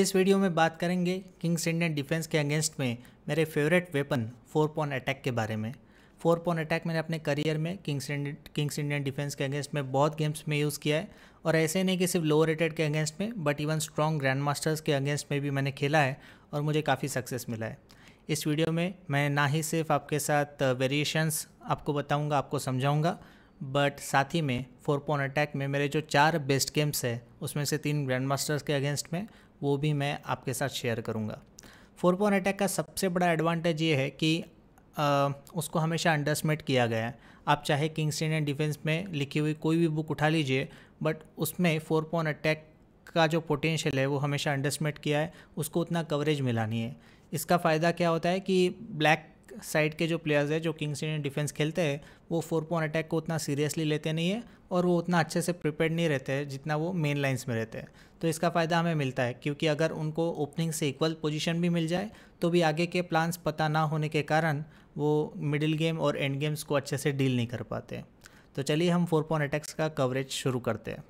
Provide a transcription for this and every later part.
इस वीडियो में बात करेंगे किंग्स इंडियन डिफेंस के अगेंस्ट में मेरे favourite weapon four pawn attack के बारे में फोर पॉन अटैक मैंने अपने करियर में king's Indian king's Indian defence के अगेंस्ट में बहुत गेम्स में यूज़ किया है और ऐसे नहीं कि सिर्फ लोअर रेटेड के अगेंस्ट में but even strong grandmasters के अगेंस्ट में भी मैंने खेला है और मुझे काफ़ी सक्सेस मिला है इस वीडियो में मैं ना ही सिर्फ आपके साथ वेरिएशंस आपको बताऊँगा आपको समझाऊँगा बट साथ ही में फोर पॉन अटैक में मेरे जो चार बेस्ट गेम्स है उसमें से तीन ग्रैंड मास्टर्स के अगेंस्ट में वो भी मैं आपके साथ शेयर करूँगा फोर पॉन अटैक का सबसे बड़ा एडवांटेज ये है कि आ, उसको हमेशा अंडरस्मेट किया गया है आप चाहे किंग्स इंडियन डिफेंस में लिखी हुई कोई भी बुक उठा लीजिए बट उसमें फोर पॉन अटैक का जो पोटेंशियल है वो हमेशा अंडरस्मेट किया है उसको उतना कवरेज मिला नहीं है इसका फ़ायदा क्या होता है कि ब्लैक साइड के जो प्लेयर्स हैं जो किंग्स इंडियन डिफेंस खेलते हैं वो फोर पॉइंट अटैक को उतना सीरियसली लेते नहीं है और वो उतना अच्छे से प्रिपेयर नहीं रहते हैं जितना वो मेन लाइंस में रहते हैं तो इसका फ़ायदा हमें मिलता है क्योंकि अगर उनको ओपनिंग से इक्वल पोजीशन भी मिल जाए तो भी आगे के प्लान्स पता ना होने के कारण वो मिडिल गेम और एंड गेम्स को अच्छे से डील नहीं कर पाते तो चलिए हम फोर पॉइंट अटैक्स का कवरेज शुरू करते हैं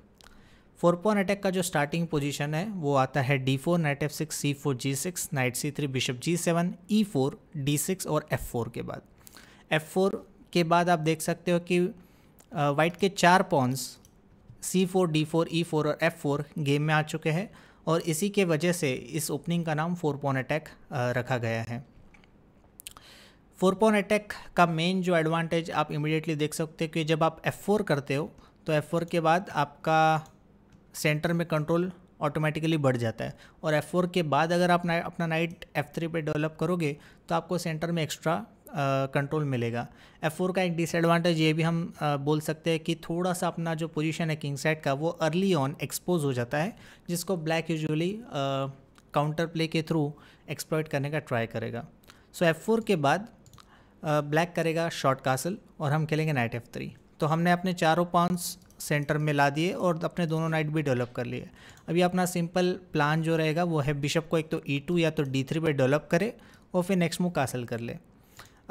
फोर पॉन अटैक का जो स्टार्टिंग पोजीशन है वो आता है D four knight F six C four G six knight C three bishop G seven E e four D six और एफ फोर के बाद एफ फोर के बाद आप देख सकते हो कि वाइट के चार pawns C four D four E e four और एफ फोर गेम में आ चुके हैं और इसी के वजह से इस ओपनिंग का नाम फोर पॉन अटैक रखा गया है फोर पॉन अटैक का मेन जो एडवांटेज आप इमिडिएटली देख सकते हो कि जब आप एफ फोर करते हो तो एफ फोर के बाद आपका सेंटर में कंट्रोल ऑटोमेटिकली बढ़ जाता है और F4 के बाद अगर आप ना, अपना नाइट F3 पे डेवलप करोगे तो आपको सेंटर में एक्स्ट्रा कंट्रोल मिलेगा F4 का एक डिसएडवांटेज ये भी हम आ, बोल सकते हैं कि थोड़ा सा अपना जो पोजीशन है किंग साइड का वो अर्ली ऑन एक्सपोज हो जाता है जिसको ब्लैक यूजुअली काउंटर प्ले के थ्रू एक्सप्लॉयट करने का ट्राई करेगा सो so, फोर के बाद ब्लैक करेगा शॉर्ट कासल और हम खेलेंगे नाइट थ्री तो हमने अपने चारों पॉन्स सेंटर में ला दिए और अपने दोनों नाइट भी डेवलप कर लिए अभी अपना सिंपल प्लान जो रहेगा वो है बिशप को एक तो ई e टू या तो डी थ्री डेवलप करे और फिर नेक्स्ट मूव कासल कर ले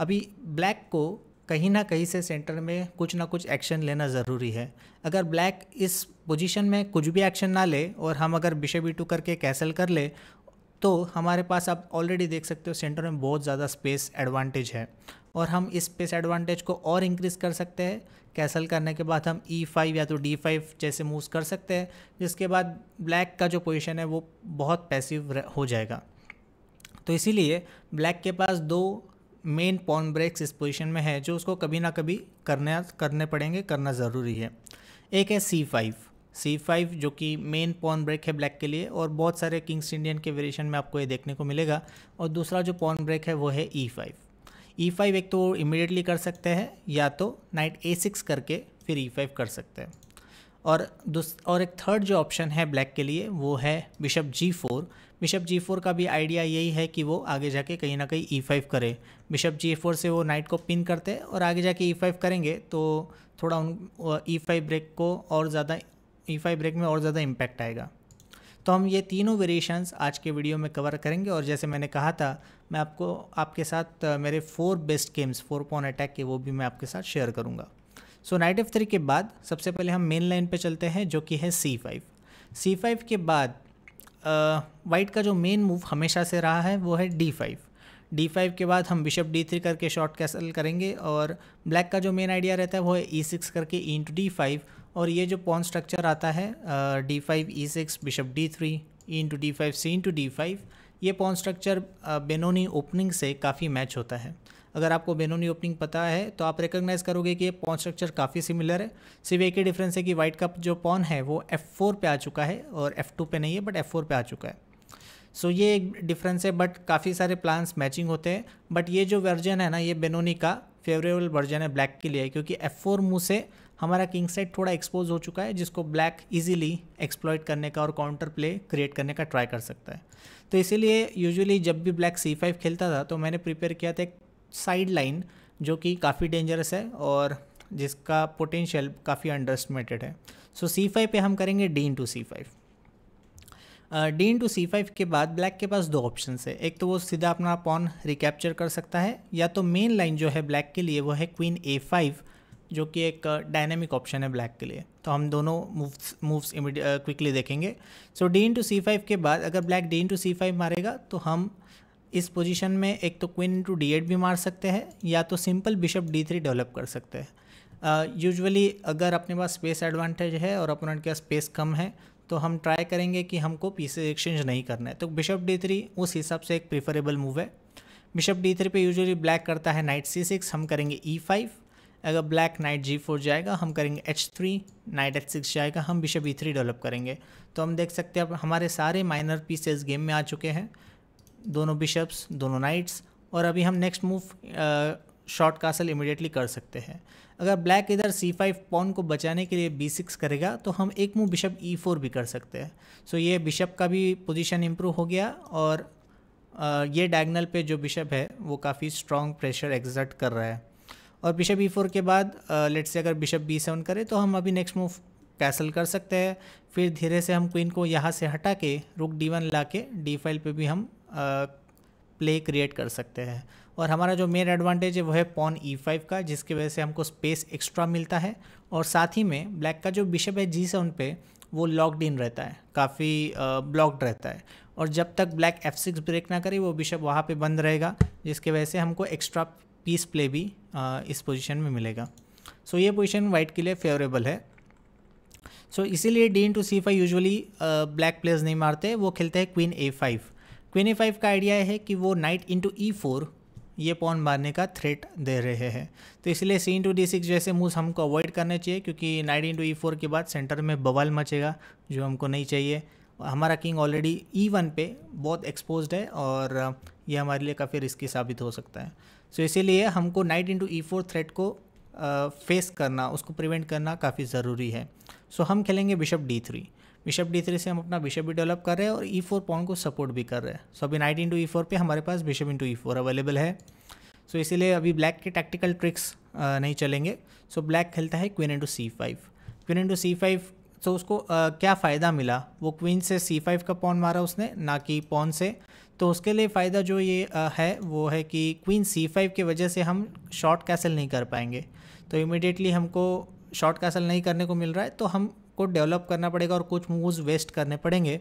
अभी ब्लैक को कहीं ना कहीं से सेंटर में कुछ ना कुछ एक्शन लेना ज़रूरी है अगर ब्लैक इस पोजीशन में कुछ भी एक्शन ना ले और हम अगर बिशप ई e टू करके कैसल कर ले तो हमारे पास आप ऑलरेडी देख सकते हो सेंटर में बहुत ज़्यादा स्पेस एडवांटेज है और हम इस पेस एडवांटेज को और इंक्रीज़ कर सकते हैं कैसल करने के बाद हम ई e फाइव या तो डी फाइव जैसे मूव्स कर सकते हैं जिसके बाद ब्लैक का जो पोजिशन है वो बहुत पैसिव हो जाएगा तो इसीलिए ब्लैक के पास दो मेन पॉन ब्रेक्स इस पोजीशन में है जो उसको कभी ना कभी करने करने पड़ेंगे करना ज़रूरी है एक है सी फाइव सी फाइव जो कि मेन पॉन ब्रेक है ब्लैक के लिए और बहुत सारे किंग्स इंडियन के वेरिएशन में आपको ये देखने को मिलेगा और दूसरा जो पॉन ब्रेक है वो है E e five E e five एक तो इमिडिएटली कर सकते हैं या तो नाइट ए सिक्स करके फिर ई e फाइव कर सकते हैं और दूस और एक थर्ड जो ऑप्शन है ब्लैक के लिए वो है बिशप जी फोर बिशप जी फोर का भी आइडिया यही है कि वो आगे जाके कहीं ना कहीं ई e फाइव करे बिशप जी फोर से वो नाइट को पिन करते हैं और आगे जाके ई फाइव करेंगे तो थोड़ा उन ई फाइव ब्रेक को और ज़्यादा ई फाइव ब्रेक में और ज़्यादा इम्पैक्ट आएगा तो हम ये तीनों वेरिएशंस आज के वीडियो में कवर करेंगे और जैसे मैंने कहा था मैं आपको आपके साथ मेरे four best games four pawn attack के वो भी मैं आपके साथ शेयर करूँगा सो नाइट एफ थ्री के बाद सबसे पहले हम मेन लाइन पर चलते हैं जो कि है सी फाइव सी फाइव के बाद वाइट का जो मेन मूव हमेशा से रहा है वो है डी फाइव डी फाइव के बाद हम बिशप डी थ्री करके शॉर्ट कैसल करेंगे और ब्लैक का जो मेन आइडिया रहता है वो है ई e सिक्स करके ई इंटू डी फाइव और ये जो पॉन स्ट्रक्चर आता है D five E six bishop D three E into D five C into D five ये पॉन स्ट्रक्चर बेनोनी ओपनिंग से काफ़ी मैच होता है अगर आपको बेनोनी ओपनिंग पता है तो आप रिकोगनाइज़ करोगे कि ये पॉन स्ट्रक्चर काफ़ी सिमिलर है सिर्फ एक ही डिफरेंस है कि वाइट का जो पॉन है वो फोर पर आ चुका है और टू पर नहीं है बट फोर पे आ चुका है सो so, ये एक डिफरेंस है बट काफ़ी सारे प्लान्स मैचिंग होते हैं बट ये जो वर्जन है ना ये बेनोनी का फेवरेबल वर्जन है ब्लैक के लिए क्योंकि एफ फोर मुँह से हमारा किंग साइड थोड़ा एक्सपोज हो चुका है जिसको ब्लैक इजीली एक्सप्लॉयट करने का और काउंटर प्ले क्रिएट करने का ट्राई कर सकता है तो इसीलिए यूजुअली जब भी ब्लैक सी फाइव खेलता था तो मैंने प्रिपेयर किया था एक साइड लाइन जो कि काफ़ी डेंजरस है और जिसका पोटेंशियल काफ़ी अंडरस्टिमेटेड है सो सी फाइव पर हम करेंगे डी इंटू सी फाइव डी इंटू सी फाइव के बाद ब्लैक के पास दो ऑप्शन है एक तो वो सीधा अपना पॉन रिकैप्चर कर सकता है या तो मेन लाइन जो है ब्लैक के लिए वो है क्वीन ए फाइव जो कि एक डायनेमिक ऑप्शन है ब्लैक के लिए तो हम दोनों मूव्स मूव्स क्विकली देखेंगे so D into C five के बाद अगर black D into C five मारेगा तो हम इस पोजीशन में एक तो क्वीन टू डी एट भी मार सकते हैं या तो simple bishop D three develop कर सकते हैं यूजुअली uh, अगर अपने पास स्पेस एडवांटेज है और अपोनेंट के पास स्पेस कम है तो हम ट्राई करेंगे कि हमको पीसेस एक्सचेंज नहीं करना है तो बिशप डी थ्री उस हिसाब से एक प्रिफरेबल मूव है बिशप डी थ्री पे यूजली ब्लैक करता है नाइट सी सिक्स हम करेंगे ई e फाइव अगर ब्लैक नाइट जी फोर जाएगा हम करेंगे H three knight H six जाएगा हम बिशप ई थ्री डेवलप करेंगे तो हम देख सकते हैं अब हमारे सारे माइनर पीसेस गेम में आ चुके हैं दोनों बिशप्स दोनों नाइट्स और अभी हम next move short castle immediately कर सकते हैं अगर ब्लैक इधर सी फाइव पॉन को बचाने के लिए बी सिक्स करेगा तो हम एक मूव बिशप ई फोर भी कर सकते हैं सो ये बिशप का भी पोजिशन इम्प्रूव हो गया और ये डायगनल पे जो बिशप है वो काफ़ी स्ट्रॉन्ग प्रेशर एग्जर्ट कर रहा है और बिशप ई फोर के बाद लेट से अगर बिशप बी सेवन करें तो हम अभी नेक्स्ट मूव कैसल कर सकते हैं फिर धीरे से हम क्वीन को यहाँ से हटा के रुक डी वन ला के डी फाइल पर भी हम आ, प्ले क्रिएट कर सकते हैं और हमारा जो मेन एडवांटेज है वो है पॉन ई फाइव का जिसकी वजह से हमको स्पेस एक्स्ट्रा मिलता है और साथ ही में ब्लैक का जो बिशप है जी सेवन पे वो लॉकड इन रहता है काफ़ी ब्लॉक्ड रहता है और जब तक ब्लैक एफ सिक्स ब्रेक ना करे वो बिशप वहाँ पे बंद रहेगा जिसके वजह से हमको एक्स्ट्रा पीस प्ले भी आ, इस पोजीशन में मिलेगा सो so, ये पोजीशन वाइट के लिए फेवरेबल है सो so, इसीलिए D to C five usually black players नहीं मारते वो खेलते हैं queen A five queen A five का आइडिया है कि वो नाइट इंटू ई फोर ये पॉन मारने का थ्रेट दे रहे हैं तो इसलिए सी इंटू डी सिक्स जैसे मूव्स हमको अवॉइड करने चाहिए क्योंकि नाइट इंटू ई फोर के बाद सेंटर में बवाल मचेगा जो हमको नहीं चाहिए हमारा किंग ऑलरेडी ई वन पे बहुत एक्सपोज है और ये हमारे लिए काफ़ी रिस्की साबित हो सकता है सो so, इसीलिए हमको नाइट इंटू ई फोर थ्रेट को फेस uh, करना उसको प्रिवेंट करना काफ़ी ज़रूरी है सो so, हम खेलेंगे bishop D three bishop D three से हम अपना बिशप भी डेवलप कर रहे हैं और ई फोर पॉन को सपोर्ट भी कर रहे हैं सो so, अभी नाइट इंटू ई फोर पर हमारे पास बिशप इंटू ई फोर अवेलेबल है सो so, इसीलिए अभी ब्लैक के टैक्टिकल ट्रिक्स नहीं चलेंगे सो so, ब्लैक खेलता है क्वीन इंटू सी फाइव क्वीन इंटू सी फाइव तो उसको uh, क्या फ़ायदा मिला वो क्वीन से सी फाइव का पॉन मारा उसने ना कि पॉन से तो उसके लिए फ़ायदा जो ये है वो है कि क्वीन सी फाइव की वजह से हम शॉर्ट कैसल नहीं कर पाएंगे तो इमिडिएटली हमको शॉर्ट कैसल नहीं करने को मिल रहा है तो हमको डेवलप करना पड़ेगा और कुछ मूव्स वेस्ट करने पड़ेंगे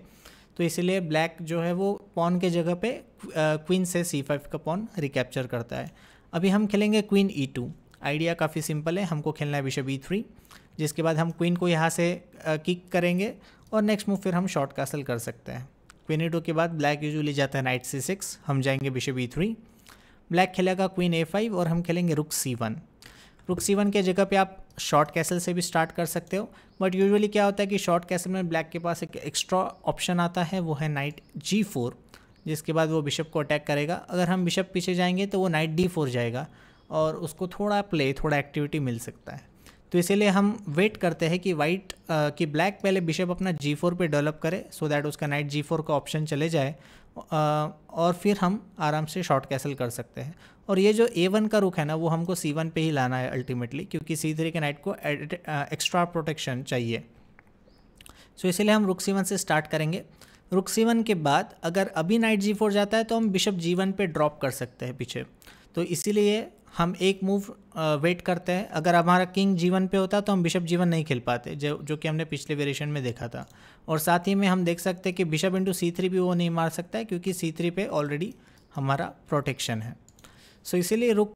तो इसलिए ब्लैक जो है वो पॉन के जगह पे क्वीन से सी फाइव का पॉन रिकैप्चर करता है अभी हम खेलेंगे क्वीन ई टू आइडिया काफ़ी सिंपल है हमको खेलना है बिशप ई थ्री जिसके बाद हम क्वीन को यहाँ से किक करेंगे और नेक्स्ट मूव फिर हम शॉर्ट कैसल कर सकते हैं क्वीन ए टू के बाद ब्लैक यूजली जाता है नाइट सी सिक्स हम जाएंगे बिशप ई थ्री ब्लैक खेलेगा क्वीन ए फाइव और हम खेलेंगे रुक सी वन रुक सी वन के जगह पे आप शॉर्ट कैसल से भी स्टार्ट कर सकते हो बट यूजुअली क्या होता है कि शॉर्ट कैसल में ब्लैक के पास एक एक्स्ट्रा ऑप्शन आता है वो है नाइट जी फोर जिसके बाद वो बिशप को अटैक करेगा अगर हम बिशप पीछे जाएंगे तो वो नाइट डी फोर जाएगा और उसको थोड़ा प्ले थोड़ा एक्टिविटी मिल सकता है तो इसीलिए हम वेट करते हैं कि वाइट uh, कि ब्लैक पहले बिशप अपना जी फोर पर डेवलप करे सो दैट उसका नाइट जी फोर का ऑप्शन चले जाए uh, और फिर हम आराम से शॉर्ट कैसल कर सकते हैं और ये जो ए वन का रुख है ना वो हमको सी वन पर ही लाना है अल्टीमेटली क्योंकि सी थ्री के नाइट को एक्स्ट्रा प्रोटेक्शन uh, चाहिए सो so, इसलिए हम रुक सी वन से स्टार्ट करेंगे रुक सी वन के बाद अगर अभी नाइट जी फोर जाता है तो हम बिशप जी वन पर ड्रॉप कर सकते हैं पीछे तो इसीलिए हम एक मूव वेट uh, करते हैं अगर हमारा किंग जीवन पे होता तो हम बिशप जीवन नहीं खेल पाते जो जो कि हमने पिछले वेरिएशन में देखा था और साथ ही में हम देख सकते हैं कि बिशप इंटू सी थ्री भी वो नहीं मार सकता है क्योंकि सी थ्री पे ऑलरेडी हमारा प्रोटेक्शन है सो so, इसीलिए रुक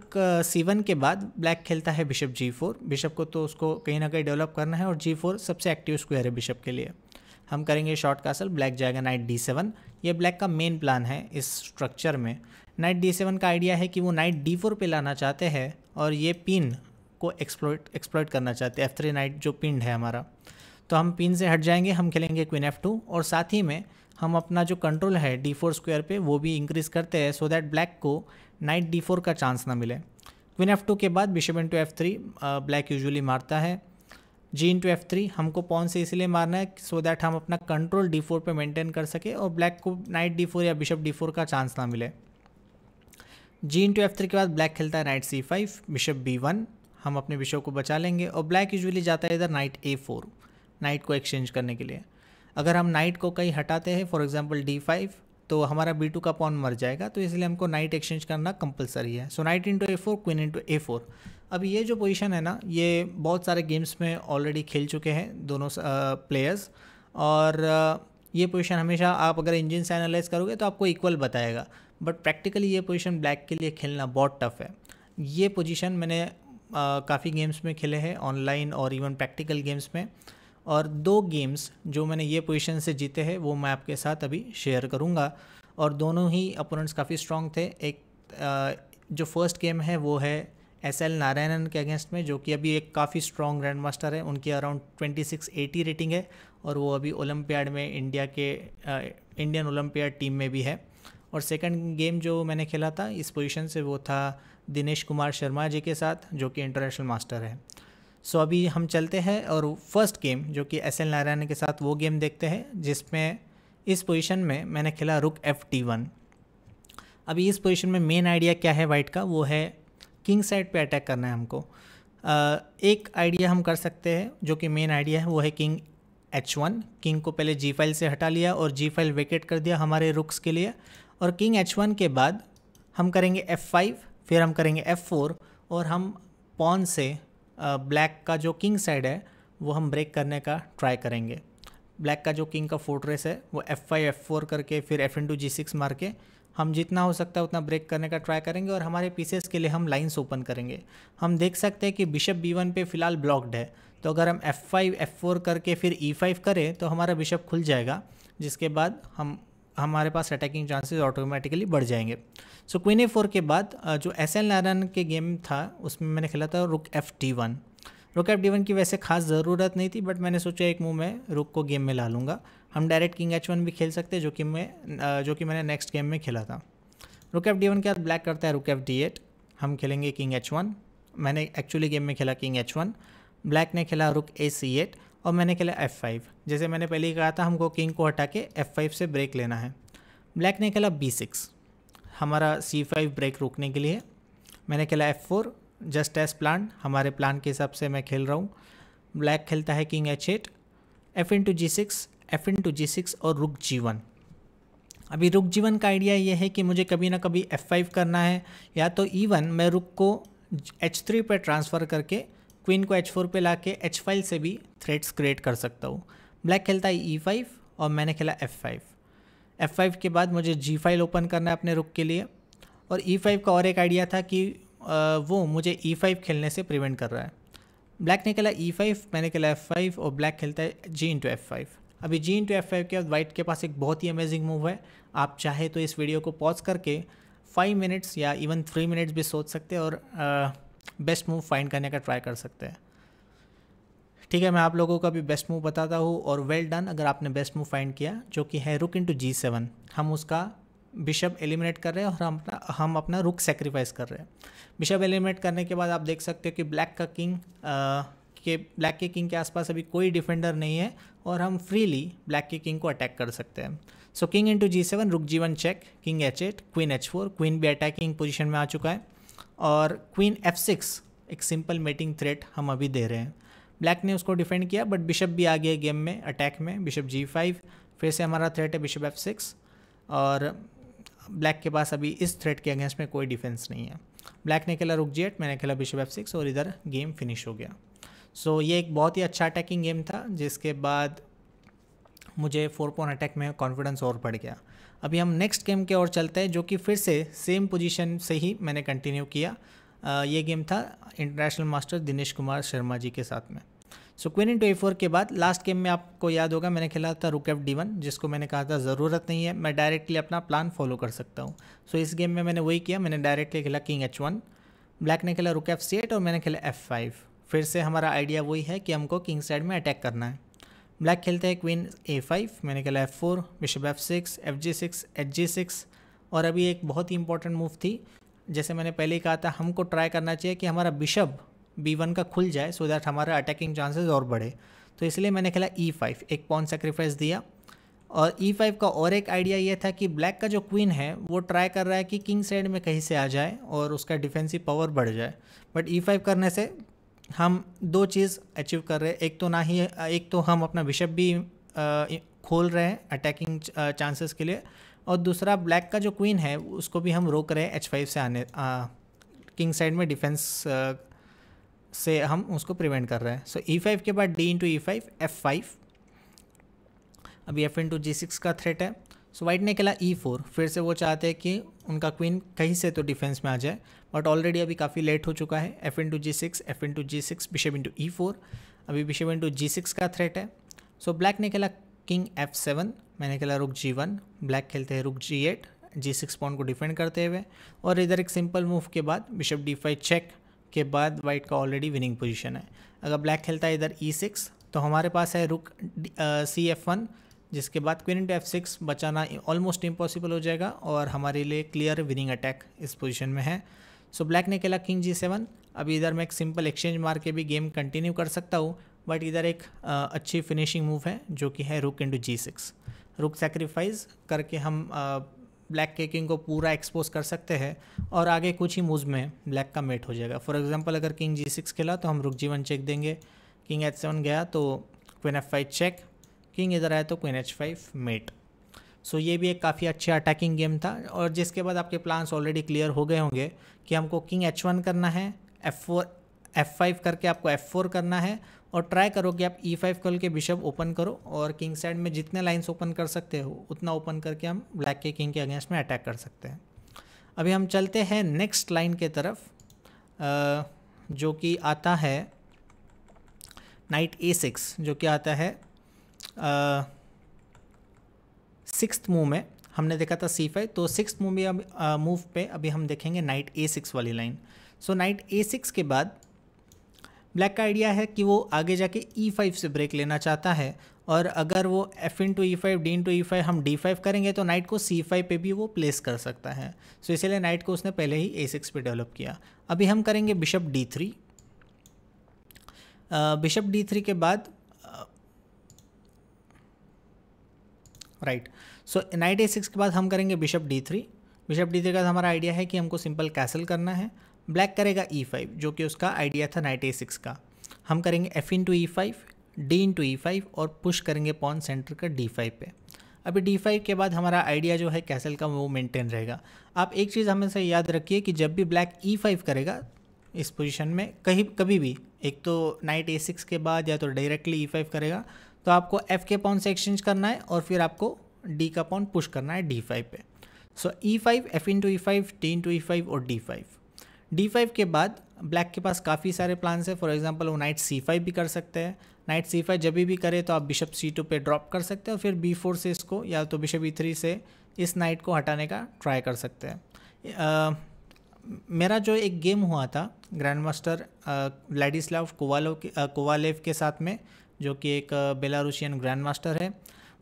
सी वन के बाद ब्लैक खेलता है बिशप जी फोर बिशप को तो उसको कहीं ना कहीं डेवलप करना है और जी फोर सबसे एक्टिव स्क्वायर है बिशप के लिए हम करेंगे शॉर्ट कासल ब्लैक जाएगा नाइट डी सेवन ये ब्लैक का मेन प्लान है इस स्ट्रक्चर में नाइट डी सेवन का आइडिया है कि वो नाइट डी फोर पर लाना चाहते हैं और ये पिन को एक्सप्लोइट एक्सप्लोइट करना चाहते हैं एफ थ्री नाइट जो पिन है हमारा तो हम पिन से हट जाएंगे हम खेलेंगे क्वीन एफ टू और साथ ही में हम अपना जो कंट्रोल है डी फोर स्क्वेयर पर वो भी इंक्रीज़ करते हैं सो दैट ब्लैक को नाइट डी फोर का चांस ना मिले क्वीन एफ टू के बाद bishop into F three black usually मारता है G into F three हमको पॉन से इसलिए मारना है सो दैट हम अपना कंट्रोल डी फोर पर मेंटेन कर सके और ब्लैक को नाइट डी फोर या बिशप डी फोर का चांस ना मिले जी इंटू एफ थ्री के बाद ब्लैक खेलता है नाइट सी फाइव बिशप बी वन हम अपने बिशप को बचा लेंगे और ब्लैक यूजुअली जाता है इधर नाइट ए फोर नाइट को एक्सचेंज करने के लिए अगर हम नाइट को कहीं हटाते हैं फॉर एग्जाम्पल डी फाइव तो हमारा बी टू का पॉन मर जाएगा तो इसलिए हमको नाइट एक्सचेंज करना कंपलसरी है so knight into A four queen into A four अब ये जो पोजीशन है ना ये बहुत सारे गेम्स में ऑलरेडी खेल चुके हैं दोनों प्लेयर्स और ये पोजीशन हमेशा आप अगर इंजन से एनालाइज करोगे तो आपको इक्वल बताएगा बट प्रैक्टिकली ये पोजीशन ब्लैक के लिए खेलना बहुत टफ है ये पोजीशन मैंने काफ़ी गेम्स में खेले हैं ऑनलाइन और इवन प्रैक्टिकल गेम्स में और दो गेम्स जो मैंने ये पोजीशन से जीते हैं वो मैं आपके साथ अभी शेयर करूँगा और दोनों ही अपोनेंट्स काफ़ी स्ट्रॉन्ग थे एक आ, जो फर्स्ट गेम है वो है एस एल नारायणन के अगेंस्ट में जो कि अभी एक काफ़ी स्ट्रॉन्ग ग्रैंड मास्टर है उनकी around twenty six eighty rating है और वो अभी ओलंपियाड में इंडिया के आ, इंडियन ओलंपियाड टीम में भी है और सेकंड गेम जो मैंने खेला था इस पोजीशन से वो था दिनेश कुमार शर्मा जी के साथ जो कि इंटरनेशनल मास्टर है सो अभी हम चलते हैं और फर्स्ट गेम जो कि एस एल नारायण के साथ वो गेम देखते हैं जिसमें इस पोजीशन में मैंने खेला रुक एफ टी वन अभी इस पोजीशन में मेन आइडिया क्या है वाइट का वो है किंग साइड पे अटैक करना है हमको एक आइडिया हम कर सकते हैं जो कि मेन आइडिया है वो है किंग एच वन किंग को पहले जी फाइल से हटा लिया और जी फाइल वेकेट कर दिया हमारे रुक्स के लिए और किंग एच वन के बाद हम करेंगे एफ़ फाइव फिर हम करेंगे एफ़ फोर और हम पॉन से ब्लैक का जो किंग साइड है वो हम ब्रेक करने का ट्राई करेंगे ब्लैक का जो किंग का फोर्ट्रेस है वो एफ़ फाइव एफ़ फोर करके फिर एफ इंटू जी सिक्स मार के हम जितना हो सकता है उतना ब्रेक करने का ट्राई करेंगे और हमारे पीसेस के लिए हम लाइंस ओपन करेंगे हम देख सकते हैं कि बिशप बी वन पे फिलहाल ब्लॉक्ड है तो अगर हम एफ़ फाइव एफ़ फोर करके फिर ई e फाइव करें तो हमारा बिशप खुल जाएगा जिसके बाद हम हमारे पास अटैकिंग चांसेस ऑटोमेटिकली बढ़ जाएंगे सो क्वीन ए फोर के बाद जो एस एल नारायण के गेम था उसमें मैंने खेला था rook F D one rook F D one की वैसे खास ज़रूरत नहीं थी बट मैंने सोचा एक मूव में रुक को गेम में ला लूँगा हम डायरेक्ट किंग एच वन भी खेल सकते जो कि मैं जो कि मैंने नेक्स्ट गेम में खेला था रुक एफ डी वन के बाद ब्लैक करता है रुक एफ डी एट हम खेलेंगे किंग एच वन मैंने एक्चुअली गेम में खेला किंग एच वन ब्लैक ने खेला रुक ए सी एट और मैंने खेला F5 जैसे मैंने पहले ही कहा था हमको किंग को हटा के F5 से ब्रेक लेना है ब्लैक ने खेला B6 हमारा C5 ब्रेक रोकने के लिए मैंने खेला F4 जस्ट एस प्लान हमारे प्लान के हिसाब से मैं खेल रहा हूँ ब्लैक खेलता है king H eight F into जी सिक्स एफ इन टू जी सिक्स और रुक जीवन अभी रुक जीवन का आइडिया ये है कि मुझे कभी ना कभी एफ फाइव करना है या तो ईवन e मैं रुक को एच थ्री पर ट्रांसफ़र करके क्वीन को एच फोर पर ला के एच फाइव से भी थ्रेड्स क्रिएट कर सकता हूँ ब्लैक खेलता है ई e फाइव और मैंने खेला एफ फाइव एफ फाइव के बाद मुझे जी फाइल ओपन करना है अपने रुक के लिए और ई e फाइव का और एक आइडिया था कि वो मुझे ई e फाइव खेलने से प्रिवेंट कर रहा है ब्लैक ने खेला ई फाइव मैंने खेला एफ फाइव और ब्लैक खेलता है जी इंटू एफ फाइव अभी जी इंटू एफ फाइव के बाद वाइट के पास एक बहुत ही अमेजिंग मूव है आप चाहे तो इस वीडियो को पॉज करके फाइव मिनट्स या इवन थ्री मिनट्स भी सोच सकते हैं और बेस्ट मूव फाइंड करने का ट्राई कर सकते हैं ठीक है मैं आप लोगों का भी बेस्ट मूव बताता हूँ और वेल डन अगर आपने बेस्ट मूव फाइंड किया जो कि है रुक इंटू जी सेवन हम उसका बिशप एलिमिनेट कर रहे हैं और हम अपना हम अपना रुक सेक्रीफाइस कर रहे हैं बिशप एलिमिनेट करने के बाद आप देख सकते हो कि ब्लैक का किंग के ब्लैक के किंग के आसपास अभी कोई डिफेंडर नहीं है और हम फ्रीली ब्लैक के किंग को अटैक कर सकते हैं so king into g seven rook g one check king H eight queen h four queen भी अटैकिंग पोजिशन में आ चुका है और क्वीन एफ सिक्स एक सिंपल मेटिंग थ्रेट हम अभी दे रहे हैं ब्लैक ने उसको डिफेंड किया बट बिशप भी आ गया गेम में अटैक में बिशप जी फाइव फिर से हमारा थ्रेट है बिशप एफ सिक्स और ब्लैक के पास अभी इस थ्रेट के अगेंस्ट में कोई डिफेंस नहीं है ब्लैक ने खेला रुक जी एट मैंने खेला बिशप एफ सिक्स और इधर गेम फिनिश हो गया सो so, ये एक बहुत ही अच्छा अटैकिंग गेम था जिसके बाद मुझे फोर पॉन अटैक में कॉन्फिडेंस और बढ़ गया अभी हम नेक्स्ट गेम के ओर चलते हैं जो कि फिर से सेम पोजीशन से ही मैंने कंटिन्यू किया आ, ये गेम था इंटरनेशनल मास्टर दिनेश कुमार शर्मा जी के साथ में so queen into four के बाद लास्ट गेम में आपको याद होगा मैंने खेला था रुक एफ डी वन जिसको मैंने कहा था ज़रूरत नहीं है मैं डायरेक्टली अपना प्लान फॉलो कर सकता हूँ सो so, इस गेम में मैंने वही किया मैंने डायरेक्टली खेला किंग एच वन ब्लैक ने खेला रुक एफ सी एट और मैंने खेला एफ फाइव फिर से हमारा आइडिया वही है कि हमको किंग साइड में अटैक करना है ब्लैक खेलते हैं क्वीन ए फाइव मैंने खेला f four bishop f six f g six h g six और अभी एक बहुत ही इंपॉर्टेंट मूव थी जैसे मैंने पहले ही कहा था हमको ट्राई करना चाहिए कि हमारा बिशप बी वन का खुल जाए सो दैट हमारा अटैकिंग चांसेस और बढ़े तो इसलिए मैंने खेला ई e फाइव एक पॉन सेक्रीफाइस दिया और ई e फाइव का और एक आइडिया ये था कि ब्लैक का जो क्वीन है वो ट्राई कर रहा है कि किंग साइड में कहीं से आ जाए और उसका डिफेंसिव पावर बढ़ जाए बट ई फाइव करने से हम दो चीज़ अचीव कर रहे हैं एक तो ना ही एक तो हम अपना बिशप भी खोल रहे हैं अटैकिंग चांसेस के लिए और दूसरा ब्लैक का जो क्वीन है उसको भी हम रोक रहे हैं एच फाइव से आने किंग साइड में डिफेंस से हम उसको प्रिवेंट कर रहे हैं सो ई फाइव के बाद d into e five f five अभी एफ इंटू जी सिक्स का थ्रेट है सो वाइट ने खेला ई e फोर फिर से वो चाहते हैं कि उनका क्वीन कहीं से तो डिफेंस में आ जाए बट ऑलरेडी अभी काफ़ी लेट हो चुका है एफ इन टू जी सिक्स एफ इन टू जी सिक्स बिशप इंटू ई फोर अभी बिशप इंटू जी सिक्स का थ्रेट है सो so, ब्लैक ने खेला किंग एफ सेवन मैंने खेला रुक जी वन ब्लैक खेलते हैं rook g eight g six pawn को डिफेंड करते हुए और इधर एक सिंपल मूव के बाद बिशप डी फाइव चेक के बाद वाइट का ऑलरेडी विनिंग पोजिशन है अगर ब्लैक खेलता है इधर ई e सिक्स तो हमारे पास है रुक सी एफ वन जिसके बाद क्वीन इंटू एफ सिक्स बचाना ऑलमोस्ट इम्पॉसिबल हो जाएगा और हमारे लिए क्लियर विनिंग अटैक इस पोजीशन में है सो so, ब्लैक ने खेला किंग जी सेवन अभी इधर मैं एक सिंपल एक्सचेंज मार के भी गेम कंटिन्यू कर सकता हूँ बट इधर एक आ, अच्छी फिनिशिंग मूव है जो कि है rook into g six rook sacrifice करके हम आ, ब्लैक के किंग को पूरा एक्सपोज कर सकते हैं और आगे कुछ ही मूव में ब्लैक का मेट हो जाएगा फॉर एग्जाम्पल अगर किंग जी सिक्स खेला तो हम रुक जी वन चेक देंगे किंग एच सेवन गया तो queen f five check king इधर आया तो queen h five mate so ये भी एक काफ़ी अच्छा अटैकिंग गेम था और जिसके बाद आपके प्लान्स ऑलरेडी क्लियर हो गए होंगे कि हमको किंग एच वन करना है एफ फोर एफ फाइव करके आपको एफ फोर करना है और ट्राई करो कि आप ई फाइव कॉल के बिशप ओपन करो और किंग साइड में जितने लाइन्स ओपन कर सकते हो उतना ओपन करके हम ब्लैक के किंग के अगेंस्ट में अटैक कर सकते हैं अभी हम चलते हैं नेक्स्ट लाइन के तरफ जो कि आता है नाइट ए सिक्स जो कि आता है सिक्स मूव में हमने देखा था सी फाइव तो सिक्स मूव में मूव पे अभी हम देखेंगे नाइट ए सिक्स वाली line so knight a six के बाद ब्लैक का आइडिया है कि वो आगे जाके ई e फाइव से ब्रेक लेना चाहता है और अगर वो f into e five d into e five हम डी फाइव करेंगे तो नाइट को सी फाइव पर भी वो प्लेस कर सकता है सो इसीलिए नाइट को उसने पहले ही ए सिक्स पर डेवलप किया अभी हम करेंगे bishop D three bishop D three के बाद right so knight a six के बाद हम करेंगे bishop D three bishop D three का हमारा आइडिया है कि हमको सिंपल कैसल करना है ब्लैक करेगा ई e फाइव जो कि उसका आइडिया था नाइट ए सिक्स का हम करेंगे f into e five d into e five और पुश करेंगे पॉन सेंटर का डी फाइव पे अभी डी फाइव के बाद हमारा आइडिया जो है कैसल का वो मेनटेन रहेगा आप एक चीज़ हमेशा याद रखिए कि जब भी ब्लैक ई फाइव करेगा इस पोजिशन में कहीं कभी भी एक तो नाइट ए सिक्स के बाद या तो डायरेक्टली ई फाइव करेगा तो आपको एफ के पॉन से एक्सचेंज करना है और फिर आपको डी का पॉन पुश करना है डी फाइव पे so e five f into e five d into e five और डी फाइव डी फाइव के बाद ब्लैक के पास काफ़ी सारे प्लान्स हैं फॉर एग्जांपल वो नाइट सी फाइव भी कर सकते हैं नाइट सी फाइव जब भी करे तो आप बिशप सी टू पर ड्रॉप कर सकते हैं और फिर बी फोर से इसको या तो बिशप ई थ्री से इस नाइट को हटाने का ट्राई कर सकते हैं मेरा जो एक गेम हुआ था ग्रैंड मास्टर लेडिस्लाव कोवालो के कोवालेव के साथ में जो कि एक बेलारूसियन ग्रैंड मास्टर है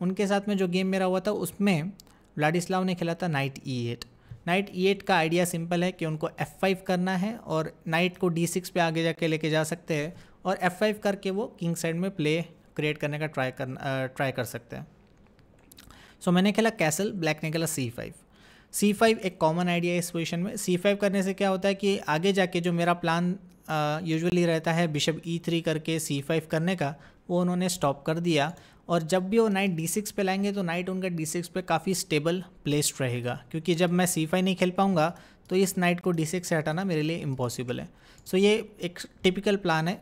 उनके साथ में जो गेम मेरा हुआ था उसमें व्लाडिस्लाव ने खेला था knight e eight knight e eight का आइडिया सिंपल है कि उनको एफ़ फाइव करना है और नाइट को डी सिक्स पर आगे जाके लेके जा सकते हैं और एफ़ फाइव करके वो किंग साइड में प्ले क्रिएट करने का ट्राई करना ट्राई कर सकते हैं सो so, मैंने खेला कैसल ब्लैक ने खेला सी फाइव सी फाइव एक कॉमन आइडिया है इस पोजिशन में सी फाइव करने से क्या होता है कि आगे जाके जो मेरा प्लान यूजुअली रहता है बिशप ई थ्री करके सी फाइव करने का वो उन्होंने स्टॉप कर दिया और जब भी वो नाइट डी सिक्स पर लाएंगे तो नाइट उनका डी सिक्स पर काफ़ी स्टेबल प्लेस्ड रहेगा क्योंकि जब मैं सी फाइव नहीं खेल पाऊँगा तो इस नाइट को डी सिक्स से हटाना मेरे लिए इम्पॉसिबल है सो so ये एक टिपिकल प्लान है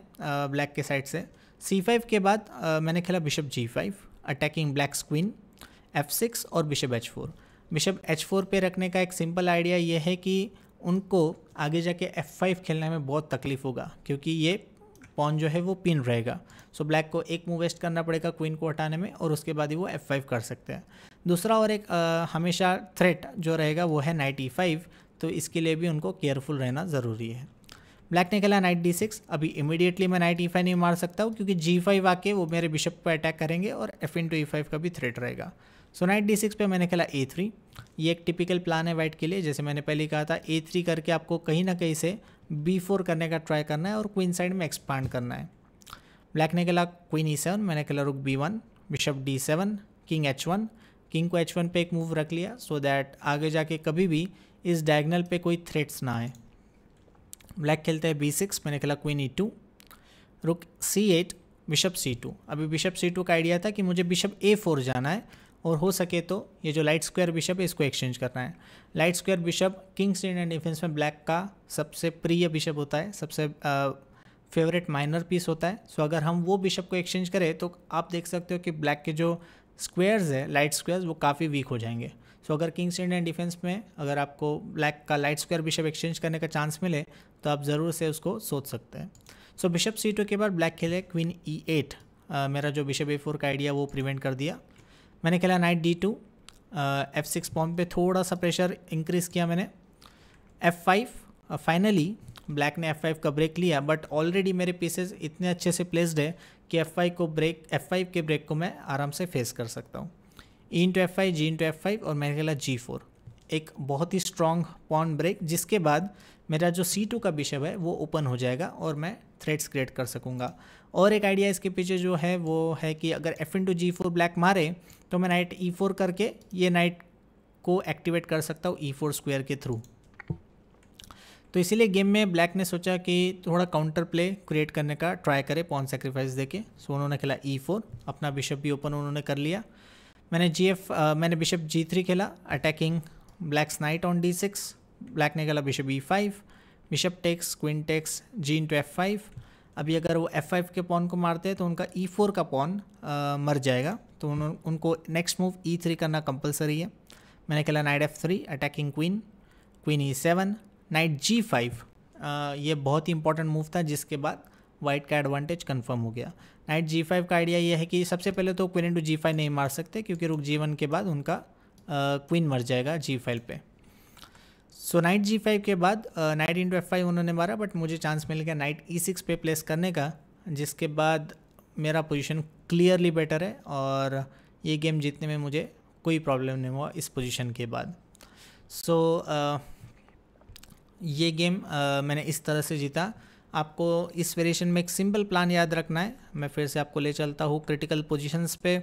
ब्लैक के साइड से सी फाइव के बाद आ, मैंने खेला bishop g five attacking black queen f six और bishop h four bishop h four पर रखने का एक सिंपल आइडिया ये है कि उनको आगे जाके एफ फाइव खेलने में बहुत तकलीफ होगा क्योंकि ये पॉन जो है वो पिन रहेगा सो so, ब्लैक को एक मूव वेस्ट करना पड़ेगा क्वीन को हटाने में और उसके बाद ही वो एफ फाइव कर सकते हैं दूसरा और एक आ, हमेशा थ्रेट जो रहेगा वो है नाइट ई फाइव तो इसके लिए भी उनको केयरफुल रहना ज़रूरी है ब्लैक ने खेला नाइट डी सिक्स अभी इमीडिएटली मैं नाइट ई फाइव नहीं मार सकता हूँ क्योंकि जी फाइव आके वो मेरे बिशप पर अटैक करेंगे और f into e five का भी थ्रेट रहेगा सो नाइट डी सिक्स पर मैंने खेला ए थ्री ये एक टिपिकल प्लान है वाइट के लिए जैसे मैंने पहले कहा था ए थ्री करके आपको कहीं ना कहीं से बी फोर करने का ट्राई करना है और क्वीन साइड में एक्सपांड करना है ब्लैक ने खेला क्वीन ई सेवन मैंने खेला rook b one bishop d seven king H one king को एच वन पर एक मूव रख लिया सो so दैट आगे जाके कभी भी इस डायगनल पे कोई थ्रेट्स ना आए ब्लैक खेलते हैं बी सिक्स मैंने खेला क्वीन ई two rook c eight bishop c two अभी बिशप सी टू का आइडिया था कि मुझे बिशप ए फोर जाना है और हो सके तो ये जो लाइट स्क्वायर बिशप है इसको एक्सचेंज करना है light square bishop king's Indian defence में ब्लैक का सबसे प्रिय बिशप होता है सबसे फेवरेट माइनर पीस होता है सो अगर हम वो बिशप को एक्सचेंज करें तो आप देख सकते हो कि ब्लैक के जो स्क्वेयर्स है लाइट स्क्वायर्स वो काफ़ी वीक हो जाएंगे सो अगर किंग्स इंडियन डिफेंस में अगर आपको ब्लैक का लाइट स्क्वायर बिशप एक्सचेंज करने का चांस मिले तो आप ज़रूर से उसको सोच सकते हैं सो बिशप सी टू के बाद ब्लैक खेले क्वीन ई एट मेरा जो बिशप ए फोर का आइडिया वो प्रिवेंट कर दिया मैंने खेला knight d two f six pawn पे थोड़ा सा प्रेशर इंक्रीज़ किया मैंने एफ फाइव फाइनली ब्लैक ने एफ फाइव का ब्रेक लिया बट ऑलरेडी मेरे पीसेज इतने अच्छे से प्लेस्ड है कि एफ फाइव को ब्रेक एफ फाइव के ब्रेक को मैं आराम से फेस कर सकता हूँ e into f five g into f five और मैंने खेला जी फोर एक बहुत ही स्ट्रॉन्ग पॉन ब्रेक जिसके बाद मेरा जो सी टू का बिशप है वो ओपन हो जाएगा और मैं थ्रेड्स क्रिएट कर सकूँगा और एक आइडिया इसके पीछे जो है वो है कि अगर f into g four black मारे तो मैं नाइट ई फोर करके ये नाइट को एक्टिवेट कर सकता हूँ ई फोर स्क्वेयर के थ्रू तो इसीलिए गेम में ब्लैक ने सोचा कि थोड़ा काउंटर प्ले क्रिएट करने का ट्राई करे पॉन सेक्रीफाइस देके सो उन्होंने खेला ई e फोर अपना बिशप भी ओपन उन्होंने कर लिया मैंने जी एफ मैंने बिशप जी थ्री खेला attacking black's knight on d six black ने खेला bishop e five bishop takes queen takes g into f five अभी अगर वो एफ फाइव के पॉन को मारते हैं तो उनका ई e फोर का पॉन मर जाएगा तो उन, उनको नेक्स्ट मूव ई थ्री करना कंपलसरी है मैंने खेला knight f three attacking queen queen ई सेवन नाइट जी फाइव ये बहुत ही इंपॉर्टेंट मूव था जिसके बाद वाइट का एडवांटेज कन्फर्म हो गया नाइट जी फाइव का आइडिया ये है कि सबसे पहले तो क्वीन इंटू जी फाइव नहीं मार सकते क्योंकि रुक जी वन के बाद उनका क्वीन मर जाएगा जी फाइव पे सो नाइट जी फाइव के बाद नाइट इंटू एफ फाइव उन्होंने मारा बट मुझे चांस मिल गया नाइट ई e सिक्स पे प्लेस करने का जिसके बाद मेरा पोजीशन क्लियरली बेटर है और ये गेम जीतने में मुझे कोई प्रॉब्लम नहीं हुआ इस पोजीशन के बाद सो so, uh, ये गेम uh, मैंने इस तरह से जीता आपको इस वेरिएशन में एक सिंपल प्लान याद रखना है मैं फिर से आपको ले चलता हूँ क्रिटिकल पोजिशंस पे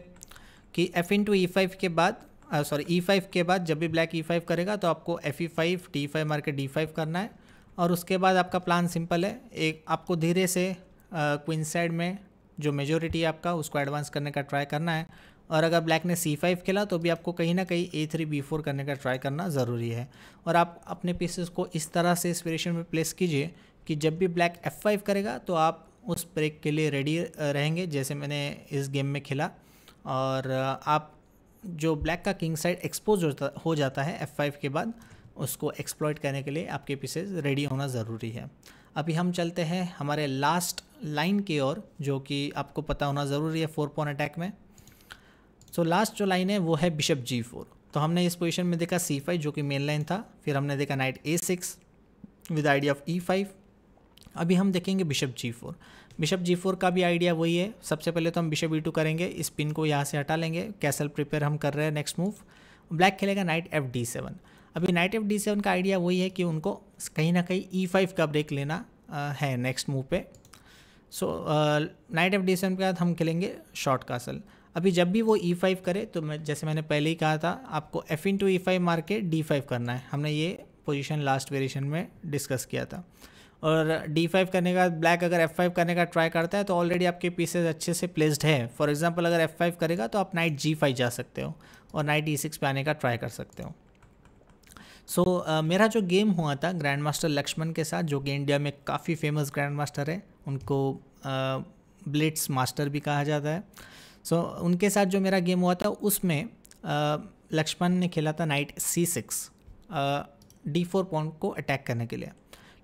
कि f into e five के बाद सॉरी ई फाइव के बाद जब भी ब्लैक ई फाइव करेगा तो आपको f e five d five मार के डी फाइव करना है और उसके बाद आपका प्लान सिंपल है एक आपको धीरे से क्विन साइड में जो मेजोरिटी है आपका उसको एडवांस करने का ट्राई करना है और अगर ब्लैक ने सी फाइव खेला तो भी आपको कहीं ना कहीं ए थ्री बी फोर करने का ट्राई करना ज़रूरी है और आप अपने पीसेस को इस तरह से इस वेरिएशन में प्लेस कीजिए कि जब भी ब्लैक F5 करेगा तो आप उस ब्रेक के लिए रेडी रहेंगे जैसे मैंने इस गेम में खेला और आप जो ब्लैक का किंग साइड एक्सपोज होता हो जाता है F5 के बाद उसको एक्सप्लॉयट करने के लिए आपके पीसेज रेडी होना ज़रूरी है अभी हम चलते हैं हमारे लास्ट लाइन की ओर जो कि आपको पता होना ज़रूरी है फोर पॉन अटैक में सो so, लास्ट जो लाइन है वो है बिशप जी फोर तो हमने इस पोजीशन में देखा सी फाइव जो कि मेन लाइन था फिर हमने देखा knight a six with idea of e five अभी हम देखेंगे बिशप जी फोर बिशप जी फोर का भी आइडिया वही है सबसे पहले तो हम बिशप ई टू करेंगे इस पिन को यहाँ से हटा लेंगे कैसल प्रिपेयर हम कर रहे हैं नेक्स्ट मूव ब्लैक खेलेगा नाइट एफ डी सेवन अभी नाइट एफ डी सेवन का आइडिया वही है कि उनको कहीं ना कहीं ई e फाइव का ब्रेक लेना है नेक्स्ट मूव पे so knight f d seven के बाद हम खेलेंगे शॉर्ट कासल अभी जब भी वो ई e फाइव करे तो मैं जैसे मैंने पहले ही कहा था आपको f into e five मार के डी फाइव करना है हमने ये पोजिशन लास्ट वेरिएशन में डिस्कस किया था और डी फाइव करने का ब्लैक अगर एफ फाइव करने का ट्राई करता है तो ऑलरेडी आपके पीसेज अच्छे से प्लेस्ड है फॉर एग्जाम्पल अगर एफ फाइव करेगा तो आप नाइट जी फाइव जा सकते हो और नाइट e6 सिक्स पे आने का ट्राई कर सकते हो सो so, uh, मेरा जो गेम हुआ था ग्रैंड मास्टर लक्ष्मण के साथ जो कि इंडिया में काफ़ी फेमस ग्रैंड मास्टर है उनको ब्लिट्स uh, मास्टर भी कहा जाता है सो so, उनके साथ जो मेरा गेम हुआ था उसमें uh, लक्ष्मण ने खेला था नाइट सी सिक्स डी फोर पॉइंट को अटैक करने के लिए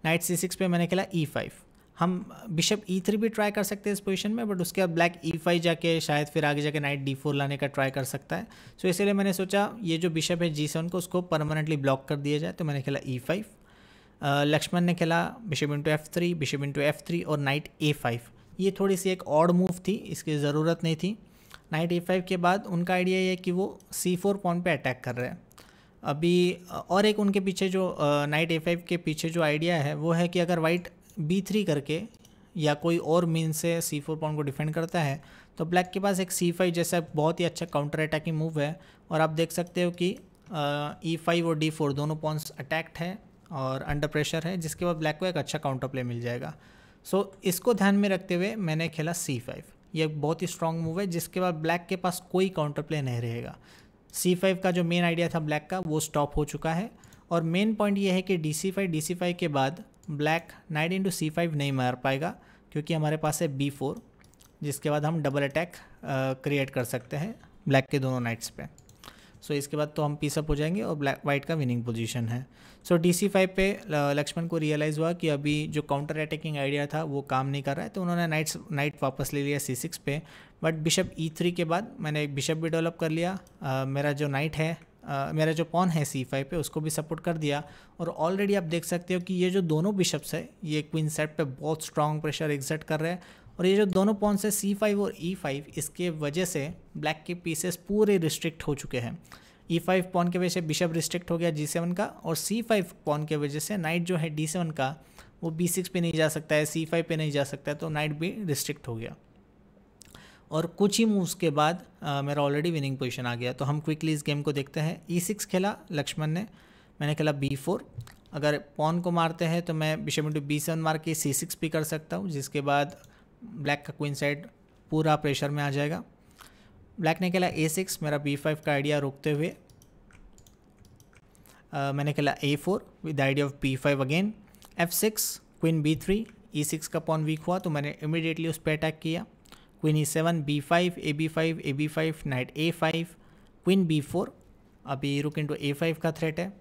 नाइट सी सिक्स पर मैंने खेला ई e फाइव हम बिशप ई थ्री भी ट्राई कर सकते हैं इस पोजीशन में बट उसके बाद ब्लैक ई फाइव जाके शायद फिर आगे जाके नाइट डी फोर लाने का ट्राई कर सकता है सो so, इसलिए मैंने सोचा ये जो बिशप है जी सेवन को उसको परमानेंटली ब्लॉक कर दिया जाए तो मैंने खेला ई फाइव लक्ष्मण ने खेला bishop into f three bishop into f three और नाइट ए फाइव ये थोड़ी सी एक ऑड मूव थी इसकी ज़रूरत नहीं थी नाइट ए फाइव के बाद उनका आइडिया ये है कि वो सी फोर पॉइंट पर अटैक कर रहे हैं अभी और एक उनके पीछे जो नाइट ए फाइव के पीछे जो आइडिया है वो है कि अगर वाइट बी थ्री करके या कोई और मीन से सी फोर पॉन को डिफेंड करता है तो ब्लैक के पास एक सी फाइव जैसा बहुत ही अच्छा काउंटर अटैकिंग मूव है और आप देख सकते हो कि ई फाइव e और डी फोर दोनों पॉन्स अटैक्ट है और अंडर प्रेशर है जिसके बाद ब्लैक को एक अच्छा काउंटर प्ले मिल जाएगा सो so, इसको ध्यान में रखते हुए मैंने खेला सी फाइव ये बहुत ही स्ट्रॉन्ग मूव है जिसके बाद ब्लैक के पास कोई काउंटर प्ले नहीं रहेगा सी फाइव का जो मेन आइडिया था ब्लैक का वो स्टॉप हो चुका है और मेन पॉइंट ये है कि d c five d c five के बाद ब्लैक नाइट इंटू सी फाइव नहीं मार पाएगा क्योंकि हमारे पास है बी फोर जिसके बाद हम डबल अटैक क्रिएट कर सकते हैं ब्लैक के दोनों नाइट्स पे सो so, इसके बाद तो हम पीसअप हो जाएंगे और ब्लैक वाइट का विनिंग पोजीशन है सो डी सी फाइव पे लक्ष्मण को रियलाइज़ हुआ कि अभी जो काउंटर अटैकिंग आइडिया था वो काम नहीं कर रहा है तो उन्होंने नाइट नाइट वापस ले लिया सी सिक्स पे बट बिशप ई थ्री के बाद मैंने एक बिशप भी डेवलप कर लिया आ, मेरा जो नाइट है आ, मेरा जो पॉन है सी फाइव पे उसको भी सपोर्ट कर दिया और ऑलरेडी आप देख सकते हो कि ये जो दोनों बिशप्स है ये क्वीन सेट पे बहुत स्ट्रॉन्ग प्रेशर एग्जर्ट कर रहे हैं और ये जो दोनों पॉन्स है सी फाइव और ई e फाइव इसके वजह से ब्लैक के पीसेस पूरे रिस्ट्रिक्ट हो चुके हैं ई फाइव पॉन के वजह से बिशप रिस्ट्रिक्ट हो गया जी सेवन का और सी फाइव पॉन के वजह से नाइट जो है डी सेवन का वो बी सिक्स पर नहीं जा सकता है सी फाइव पर नहीं जा सकता है तो नाइट भी रिस्ट्रिक्ट हो गया और कुछ ही मूव्स के बाद आ, मेरा ऑलरेडी विनिंग पोजीशन आ गया तो हम क्विकली इस गेम को देखते हैं ई e सिक्स खेला लक्ष्मण ने मैंने खेला बी फोर अगर पॉन को मारते हैं तो मैं बिशप इंटू बी सेवन मार के सी सिक्स भी कर सकता हूँ जिसके बाद ब्लैक का क्वीन साइड पूरा प्रेशर में आ जाएगा ब्लैक ने खेला ए सिक्स मेरा बी फाइव का आइडिया रोकते हुए आ, मैंने खेला A four with idea of B five again F six queen B three E six का पॉन वीक हुआ तो मैंने इमीडिएटली उस पर अटैक किया queen E seven B five A B five A B five knight A five queen B four अभी रुक into A five का थ्रेट है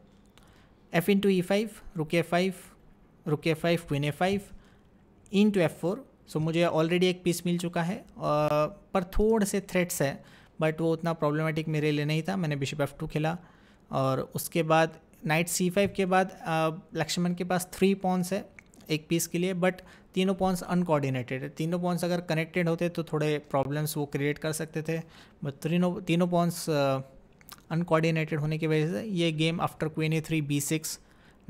एफ इंटू ई फाइव रुके फाइव रुके five queen A five into F four so so, मुझे already एक piece मिल चुका है पर थोड़े से थ्रेट्स है बट वो उतना प्रॉब्लमेटिक मेरे लिए नहीं था मैंने बिशप एफ टू खेला और उसके बाद नाइट सी फाइव के बाद लक्ष्मण के पास थ्री पॉन्स है एक पीस के लिए बट तीनों पॉन्स अनकोऑर्डिनेटेड है तीनों पॉन्स अगर कनेक्टेड होते तो थोड़े प्रॉब्लम्स वो क्रिएट कर सकते थे बट तीनों तीनों पॉन्स अनकोऑर्डिनेटेड होने की वजह से ये game after queen A three B six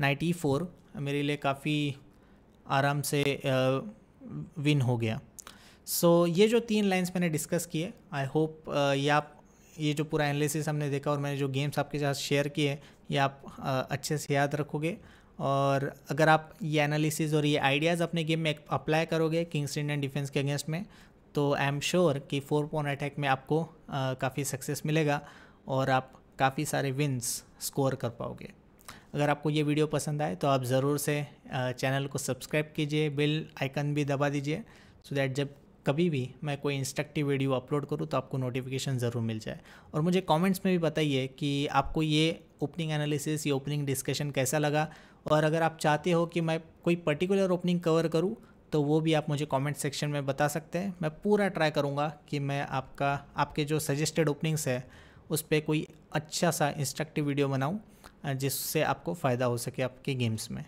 knight E four मेरे लिए काफ़ी आराम से uh, विन हो गया सो so, ये जो तीन लाइन्स मैंने डिस्कस किए आई होप uh, ये आप ये जो पूरा एनालिसिस हमने देखा और मैंने जो गेम्स आपके साथ शेयर किए ये आप uh, अच्छे से याद रखोगे और अगर आप ये एनालिसिस और ये आइडियाज़ अपने गेम में अप्लाई करोगे किंग्स इंडियन डिफेंस के अगेंस्ट में तो आई एम श्योर कि फोर पॉइंट अटैक में आपको uh, काफ़ी सक्सेस मिलेगा और आप काफ़ी सारे विन्स स्कोर कर पाओगे अगर आपको ये वीडियो पसंद आए तो आप ज़रूर से चैनल को सब्सक्राइब कीजिए बेल आइकन भी दबा दीजिए सो दैट जब कभी भी मैं कोई इंस्ट्रक्टिव वीडियो अपलोड करूँ तो आपको नोटिफिकेशन ज़रूर मिल जाए और मुझे कमेंट्स में भी बताइए कि आपको ये ओपनिंग एनालिसिस या ओपनिंग डिस्कशन कैसा लगा और अगर आप चाहते हो कि मैं कोई पर्टिकुलर ओपनिंग कवर करूँ तो वो भी आप मुझे कमेंट सेक्शन में बता सकते हैं मैं पूरा ट्राई करूँगा कि मैं आपका आपके जो सजेस्टेड ओपनिंग्स है उस पर कोई अच्छा सा इंस्ट्रक्टिव वीडियो बनाऊँ जिससे आपको फ़ायदा हो सके आपके गेम्स में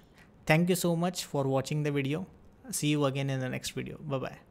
thank you so much for watching the video see you again in the next video bye bye